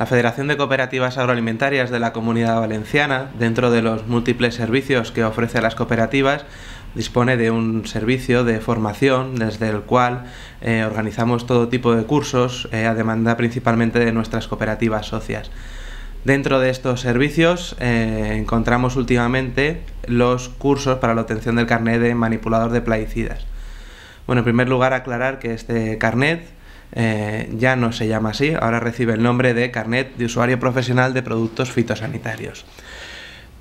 La Federación de Cooperativas Agroalimentarias de la Comunidad Valenciana, dentro de los múltiples servicios que ofrece a las cooperativas, dispone de un servicio de formación desde el cual eh, organizamos todo tipo de cursos eh, a demanda principalmente de nuestras cooperativas socias. Dentro de estos servicios eh, encontramos últimamente los cursos para la obtención del carnet de manipulador de plaguicidas. Bueno, en primer lugar aclarar que este carnet eh, ya no se llama así, ahora recibe el nombre de Carnet de Usuario Profesional de Productos Fitosanitarios.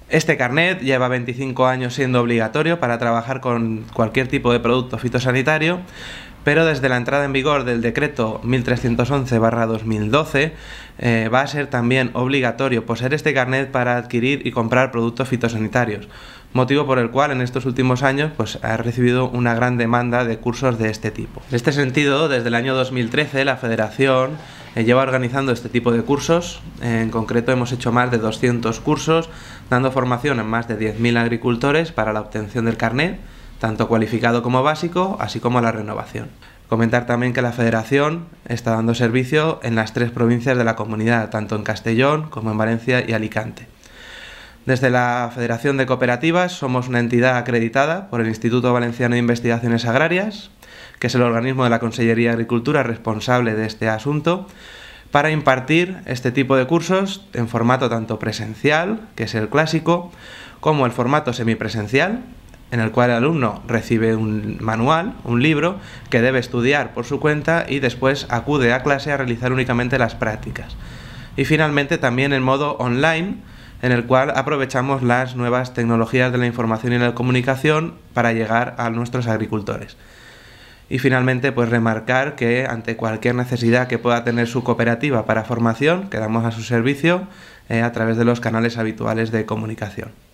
Este carnet lleva 25 años siendo obligatorio para trabajar con cualquier tipo de producto fitosanitario, pero desde la entrada en vigor del decreto 1311-2012 eh, va a ser también obligatorio poseer este carnet para adquirir y comprar productos fitosanitarios motivo por el cual en estos últimos años pues, ha recibido una gran demanda de cursos de este tipo. En este sentido, desde el año 2013 la Federación eh, lleva organizando este tipo de cursos, en concreto hemos hecho más de 200 cursos, dando formación a más de 10.000 agricultores para la obtención del carnet, tanto cualificado como básico, así como la renovación. Comentar también que la Federación está dando servicio en las tres provincias de la comunidad, tanto en Castellón como en Valencia y Alicante. Desde la Federación de Cooperativas somos una entidad acreditada por el Instituto Valenciano de Investigaciones Agrarias, que es el organismo de la Consellería de Agricultura responsable de este asunto, para impartir este tipo de cursos en formato tanto presencial, que es el clásico, como el formato semipresencial, en el cual el alumno recibe un manual, un libro, que debe estudiar por su cuenta y después acude a clase a realizar únicamente las prácticas. Y finalmente también en modo online, en el cual aprovechamos las nuevas tecnologías de la información y la comunicación para llegar a nuestros agricultores. Y finalmente, pues remarcar que ante cualquier necesidad que pueda tener su cooperativa para formación, quedamos a su servicio eh, a través de los canales habituales de comunicación.